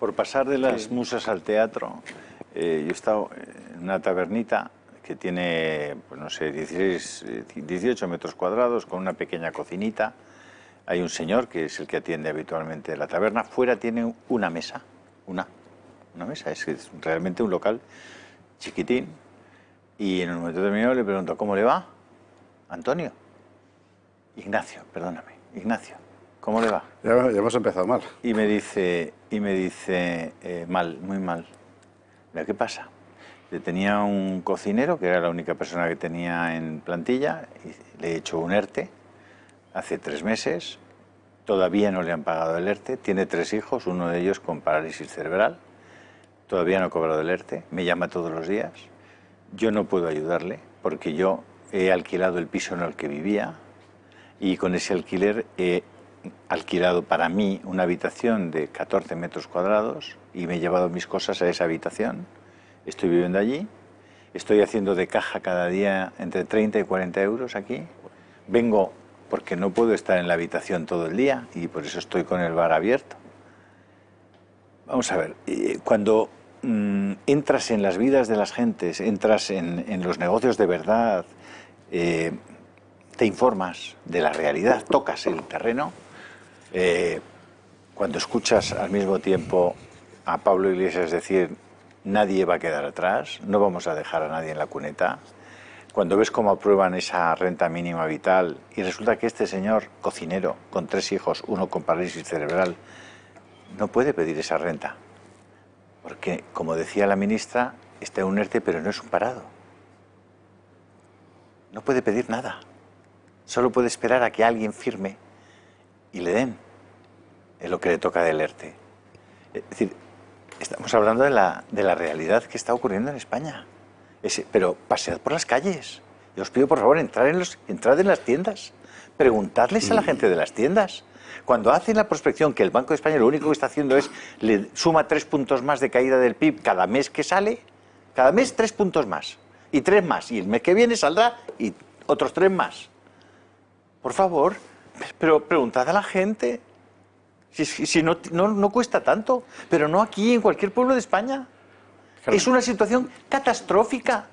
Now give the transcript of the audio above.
Por pasar de las musas al teatro, eh, yo he estado en una tabernita que tiene, pues no sé, 16, 18 eh, metros cuadrados, con una pequeña cocinita. Hay un señor que es el que atiende habitualmente la taberna. Fuera tiene una mesa, una, una mesa. Es, es realmente un local chiquitín. Y en un momento determinado le pregunto, ¿cómo le va? Antonio. Ignacio, perdóname, Ignacio. ¿Cómo le va? Ya, hemos empezado mal. Y me dice, y me dice eh, mal, muy mal. Mira, ¿qué pasa? Le tenía un cocinero, que era la única persona que tenía en plantilla, y le he hecho un ERTE hace tres meses, todavía no le han pagado el ERTE, tiene tres hijos, uno de ellos con parálisis cerebral, todavía no ha cobrado el ERTE, me llama todos los días, yo no puedo ayudarle porque yo he alquilado el piso en el que vivía y con ese alquiler he alquilado para mí una habitación de 14 metros cuadrados y me he llevado mis cosas a esa habitación. Estoy viviendo allí, estoy haciendo de caja cada día entre 30 y 40 euros aquí. Vengo porque no puedo estar en la habitación todo el día y por eso estoy con el bar abierto. Vamos a ver, eh, cuando mm, entras en las vidas de las gentes, entras en, los negocios de verdad, eh, te informas de la realidad, tocas el terreno, eh, cuando escuchas al mismo tiempo a Pablo Iglesias decir nadie va a quedar atrás, no vamos a dejar a nadie en la cuneta, cuando ves cómo aprueban esa renta mínima vital y resulta que este señor cocinero con tres hijos, uno con parálisis cerebral, no puede pedir esa renta, porque como decía la ministra, está en un ERTE pero no es un parado. No puede pedir nada, solo puede esperar a que alguien firme y le den. Es lo que le toca del ERTE. Es decir, estamos hablando de la, de la realidad que está ocurriendo en España. pero pasead por las calles. Yo os pido, por favor, entrar en, los, entrad en las tiendas. Preguntadles a la mm. gente de las tiendas. Cuando hacen la prospección, que el Banco de España lo único que está haciendo es le suma tres puntos más de caída del PIB cada mes que sale, cada mes tres puntos más, y tres más, y el mes que viene saldrá y otros tres más. Por favor, pero preguntad a la gente. Si, no, no, cuesta tanto, pero no aquí, en cualquier pueblo de España. Es una situación catastrófica.